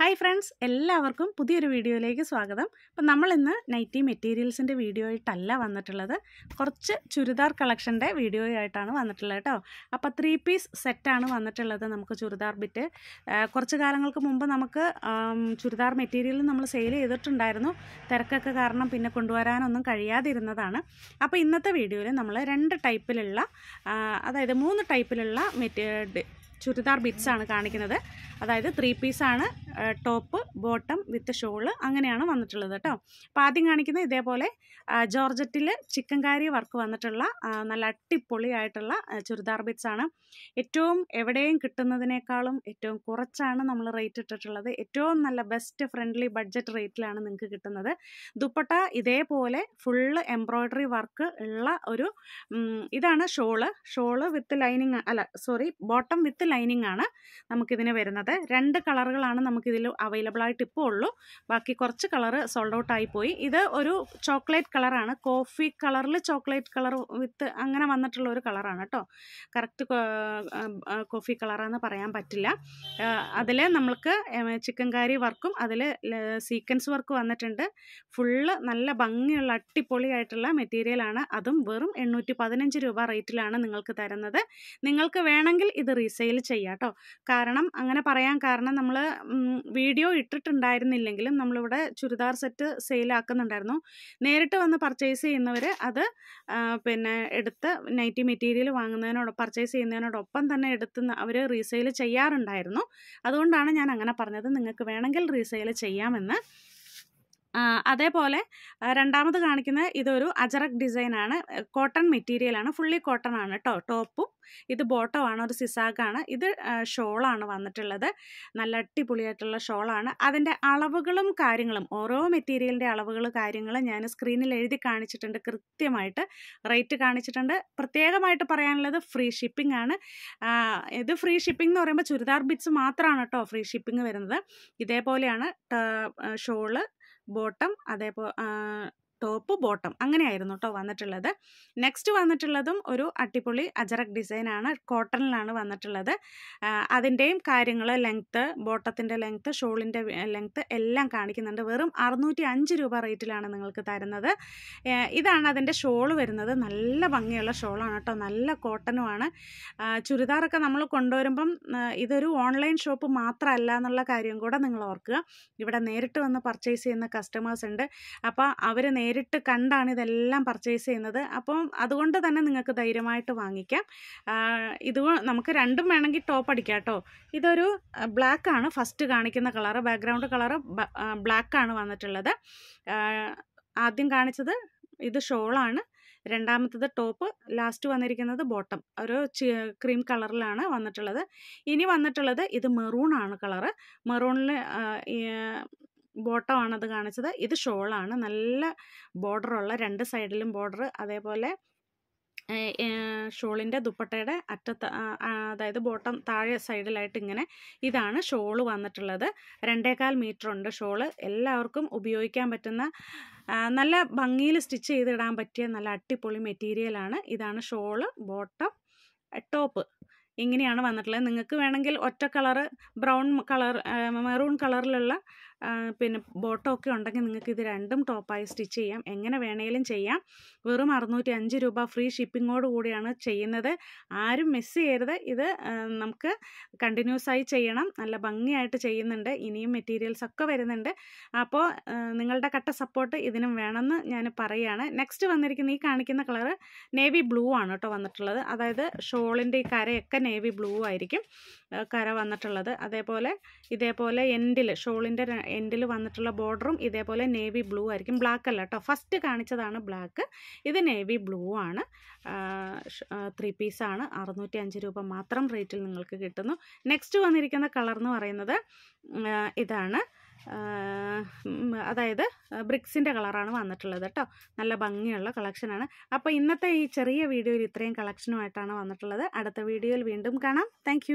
hi friends എല്ലാവർക്കും പുതിയൊരു വീഡിയോയിലേക്ക് സ്വാഗതം അപ്പം നമ്മളിന്ന് നൈറ്റി മെറ്റീരിയൽസിൻ്റെ വീഡിയോ ആയിട്ടല്ല വന്നിട്ടുള്ളത് കുറച്ച് ചുരിദാർ കളക്ഷൻ്റെ വീഡിയോ ആയിട്ടാണ് വന്നിട്ടുള്ളത് കേട്ടോ അപ്പോൾ ത്രീ പീസ് സെറ്റാണ് വന്നിട്ടുള്ളത് നമുക്ക് ചുരിദാർ ബിറ്റ് കുറച്ച് കാലങ്ങൾക്ക് മുമ്പ് നമുക്ക് ചുരിദാർ മെറ്റീരിയൽ നമ്മൾ സെയിൽ ചെയ്തിട്ടുണ്ടായിരുന്നു തിരക്കൊക്കെ കാരണം പിന്നെ കൊണ്ടുവരാനൊന്നും കഴിയാതിരുന്നതാണ് അപ്പോൾ ഇന്നത്തെ വീഡിയോയിൽ നമ്മൾ രണ്ട് ടൈപ്പിലുള്ള അതായത് മൂന്ന് ടൈപ്പിലുള്ള മെറ്റീരിയൽ ചുരിദാർ ബിറ്റ്സ് ആണ് കാണിക്കുന്നത് അതായത് ത്രീ പീസാണ് ടോപ്പ് ബോട്ടം വിത്ത് ഷോള് അങ്ങനെയാണ് വന്നിട്ടുള്ളത് കേട്ടോ അപ്പോൾ ആദ്യം കാണിക്കുന്ന ഇതേപോലെ ജോർജറ്റിൽ ചിക്കൻ കാരി വർക്ക് വന്നിട്ടുള്ള നല്ല അട്ടിപ്പൊളിയായിട്ടുള്ള ചുരിദാർ ബിറ്റ്സാണ് ഏറ്റവും എവിടെയും കിട്ടുന്നതിനേക്കാളും ഏറ്റവും കുറച്ചാണ് നമ്മൾ റേറ്റ് ഇട്ടിട്ടുള്ളത് ഏറ്റവും നല്ല ബെസ്റ്റ് ഫ്രണ്ട്ലി ബഡ്ജറ്റ് റേറ്റിലാണ് നിങ്ങൾക്ക് കിട്ടുന്നത് ദുപ്പട്ട ഇതേപോലെ ഫുള്ള് എംബ്രോയ്ഡറി വർക്ക് ഉള്ള ഒരു ഇതാണ് ഷോള് ഷോള് വിത്ത് ലൈനിങ് അല്ല സോറി ബോട്ടം വിത്ത് ലൈനിങ് ആണ് നമുക്കിതിന് വരുന്നത് രണ്ട് കളറുകളാണ് നമുക്ക് നമുക്കിതിൽ അവൈലബിൾ ആയിട്ട് ഇപ്പോൾ ഉള്ളൂ ബാക്കി കുറച്ച് കളർ സോൾഡ് ഔട്ട് ആയിപ്പോയി ഇത് ഒരു ചോക്ലേറ്റ് കളറാണ് കോഫി കളറിൽ ചോക്ലേറ്റ് കളർ വിത്ത് അങ്ങനെ വന്നിട്ടുള്ള ഒരു കളറാണ് കേട്ടോ കറക്റ്റ് കോഫി കളറാണെന്ന് പറയാൻ പറ്റില്ല അതിൽ നമ്മൾക്ക് ചിക്കൻ കാരി വർക്കും അതിൽ സീക്വൻസ് വർക്ക് വന്നിട്ടുണ്ട് ഫുള്ള് നല്ല ഭംഗിയുള്ള അട്ടിപ്പൊളിയായിട്ടുള്ള മെറ്റീരിയലാണ് അതും വെറും എണ്ണൂറ്റി പതിനഞ്ച് രൂപ റേറ്റിലാണ് നിങ്ങൾക്ക് തരുന്നത് നിങ്ങൾക്ക് വേണമെങ്കിൽ ഇത് റീസെയിൽ ചെയ്യാം കേട്ടോ കാരണം അങ്ങനെ പറയാൻ കാരണം നമ്മൾ വീഡിയോ ഇട്ടിട്ടുണ്ടായിരുന്നില്ലെങ്കിലും നമ്മളിവിടെ ചുരിദാർ സെറ്റ് സെയിലാക്കുന്നുണ്ടായിരുന്നു നേരിട്ട് വന്ന് പർച്ചേസ് ചെയ്യുന്നവർ അത് പിന്നെ എടുത്ത് നൈറ്റി മെറ്റീരിയൽ വാങ്ങുന്നതിനോട് പർച്ചേസ് ചെയ്യുന്നതിനോടൊപ്പം തന്നെ എടുത്ത് അവർ റീസെയിൽ ചെയ്യാറുണ്ടായിരുന്നു അതുകൊണ്ടാണ് ഞാൻ അങ്ങനെ പറഞ്ഞത് നിങ്ങൾക്ക് വേണമെങ്കിൽ റീസെയിൽ ചെയ്യാമെന്ന് അതേപോലെ രണ്ടാമത് കാണിക്കുന്ന ഇതൊരു അജറക് ഡിസൈനാണ് കോട്ടൺ മെറ്റീരിയലാണ് ഫുള്ളി കോട്ടൺ ആണ് കേട്ടോ ടോപ്പും ഇത് ബോട്ടമാണ് ആണ് ഒരു സിസാഗാണ് ഇത് ഷോളാണ് വന്നിട്ടുള്ളത് നല്ല അടിപൊളിയായിട്ടുള്ള ഷോളാണ് അതിൻ്റെ അളവുകളും കാര്യങ്ങളും ഓരോ മെറ്റീരിയലിൻ്റെ അളവുകൾ കാര്യങ്ങൾ ഞാൻ സ്ക്രീനിൽ എഴുതി കാണിച്ചിട്ടുണ്ട് കൃത്യമായിട്ട് റേറ്റ് കാണിച്ചിട്ടുണ്ട് പ്രത്യേകമായിട്ട് പറയാനുള്ളത് ഫ്രീ ഷിപ്പിംഗ് ആണ് ഇത് ഫ്രീ ഷിപ്പിംഗ് എന്ന് പറയുമ്പോൾ ചുരിദാർ ബിറ്റ്സ് മാത്രമാണ് കേട്ടോ ഫ്രീ ഷിപ്പിംഗ് വരുന്നത് ഇതേപോലെയാണ് ഷോള് ബോട്ടം അതേപോലെ ടോപ്പ് ബോട്ടം അങ്ങനെയായിരുന്നു കേട്ടോ വന്നിട്ടുള്ളത് നെക്സ്റ്റ് വന്നിട്ടുള്ളതും ഒരു അട്ടിപ്പൊളി അജറക് ഡിസൈനാണ് കോട്ടണിലാണ് വന്നിട്ടുള്ളത് അതിൻ്റെയും കാര്യങ്ങൾ ലെങ്ത്ത് ബോട്ടത്തിൻ്റെ ലെങ്ത്ത് ഷോളിൻ്റെ ലെങ്ത്ത് എല്ലാം കാണിക്കുന്നുണ്ട് വെറും അറുന്നൂറ്റി അഞ്ച് രൂപ റേറ്റിലാണ് നിങ്ങൾക്ക് തരുന്നത് ഇതാണ് അതിൻ്റെ ഷോൾ വരുന്നത് നല്ല ഭംഗിയുള്ള ഷോളാണ് കേട്ടോ നല്ല കോട്ടനുമാണ് ചുരിദാറൊക്കെ നമ്മൾ കൊണ്ടുവരുമ്പം ഇതൊരു ഓൺലൈൻ ഷോപ്പ് മാത്രമല്ല എന്നുള്ള കാര്യം കൂടെ നിങ്ങൾ ഓർക്കുക ഇവിടെ നേരിട്ട് വന്ന് പർച്ചേസ് ചെയ്യുന്ന കസ്റ്റമേഴ്സ് ഉണ്ട് അപ്പോൾ അവർ നേരിട്ട് നേരിട്ട് കണ്ടാണ് ഇതെല്ലാം പർച്ചേസ് ചെയ്യുന്നത് അപ്പം അതുകൊണ്ട് തന്നെ നിങ്ങൾക്ക് ധൈര്യമായിട്ട് വാങ്ങിക്കാം ഇത് നമുക്ക് രണ്ടും വേണമെങ്കിൽ ടോപ്പ് അടിക്കാം കേട്ടോ ഇതൊരു ബ്ലാക്ക് ആണ് ഫസ്റ്റ് കാണിക്കുന്ന കളറ് ബാക്ക്ഗ്രൗണ്ട് കളറ് ബ്ലാക്ക് ആണ് വന്നിട്ടുള്ളത് ആദ്യം കാണിച്ചത് ഇത് ഷോളാണ് രണ്ടാമത്തത് ടോപ്പ് ലാസ്റ്റ് വന്നിരിക്കുന്നത് ബോട്ടം ഒരു ക്രീം കളറിലാണ് വന്നിട്ടുള്ളത് ഇനി വന്നിട്ടുള്ളത് ഇത് മെറൂൺ ആണ് കളറ് മെറൂണിൽ ബോട്ടമാണത് കാണിച്ചത് ഇത് ഷോളാണ് നല്ല ബോർഡറുള്ള രണ്ട് സൈഡിലും ബോർഡർ അതേപോലെ ഷോളിൻ്റെ ദുപ്പട്ടയുടെ അറ്റത്ത് അതായത് ബോട്ടം താഴെ സൈഡിലായിട്ട് ഇങ്ങനെ ഇതാണ് ഷോള് വന്നിട്ടുള്ളത് രണ്ടേകാൽ മീറ്റർ ഉണ്ട് ഷോള് എല്ലാവർക്കും ഉപയോഗിക്കാൻ പറ്റുന്ന നല്ല ഭംഗിയിൽ സ്റ്റിച്ച് ചെയ്തിടാൻ പറ്റിയ നല്ല അട്ടിപ്പൊളി മെറ്റീരിയലാണ് ഇതാണ് ഷോള് ബോട്ടം ടോപ്പ് ഇങ്ങനെയാണ് വന്നിട്ടുള്ളത് നിങ്ങൾക്ക് വേണമെങ്കിൽ ഒറ്റ കളറ് ബ്രൗൺ കളർ മെറൂൺ കളറിലുള്ള പിന്നെ ഒക്കെ ഉണ്ടെങ്കിൽ നിങ്ങൾക്ക് ഇത് രണ്ടും ടോപ്പായി സ്റ്റിച്ച് ചെയ്യാം എങ്ങനെ വേണേലും ചെയ്യാം വെറും അറുന്നൂറ്റി അഞ്ച് രൂപ ഫ്രീ ഷിപ്പിങ്ങോട് കൂടിയാണ് ചെയ്യുന്നത് ആരും മിസ് ചെയ്യരുത് ഇത് നമുക്ക് കണ്ടിന്യൂസ് ആയി ചെയ്യണം നല്ല ഭംഗിയായിട്ട് ചെയ്യുന്നുണ്ട് ഇനിയും മെറ്റീരിയൽസ് ഒക്കെ വരുന്നുണ്ട് അപ്പോൾ നിങ്ങളുടെ കട്ട സപ്പോർട്ട് ഇതിനും വേണമെന്ന് ഞാൻ പറയുകയാണ് നെക്സ്റ്റ് വന്നിരിക്കുന്ന ഈ കാണിക്കുന്ന കളറ് നേവി ബ്ലൂ ആണ് കേട്ടോ വന്നിട്ടുള്ളത് അതായത് ഷോളിൻ്റെ ഈ കരയൊക്കെ നേവി ബ്ലൂ ആയിരിക്കും കര വന്നിട്ടുള്ളത് അതേപോലെ ഇതേപോലെ എൻഡിൽ ഷോളിൻ്റെ എൻഡിൽ വന്നിട്ടുള്ള ബോർഡറും ഇതേപോലെ നേവി ബ്ലൂ ആയിരിക്കും ബ്ലാക്ക് അല്ല കേട്ടോ ഫസ്റ്റ് കാണിച്ചതാണ് ബ്ലാക്ക് ഇത് നേവി ബ്ലൂ ആണ് ത്രീ പീസാണ് അറുന്നൂറ്റി അഞ്ച് രൂപ മാത്രം റേറ്റിൽ നിങ്ങൾക്ക് കിട്ടുന്നു നെക്സ്റ്റ് വന്നിരിക്കുന്ന കളർ എന്ന് പറയുന്നത് ഇതാണ് അതായത് ബ്രിക്സിൻ്റെ കളറാണ് വന്നിട്ടുള്ളത് കേട്ടോ നല്ല ഭംഗിയുള്ള കളക്ഷനാണ് അപ്പോൾ ഇന്നത്തെ ഈ ചെറിയ വീഡിയോയിൽ ഇത്രയും കളക്ഷനുമായിട്ടാണ് വന്നിട്ടുള്ളത് അടുത്ത വീഡിയോയിൽ വീണ്ടും കാണാം താങ്ക്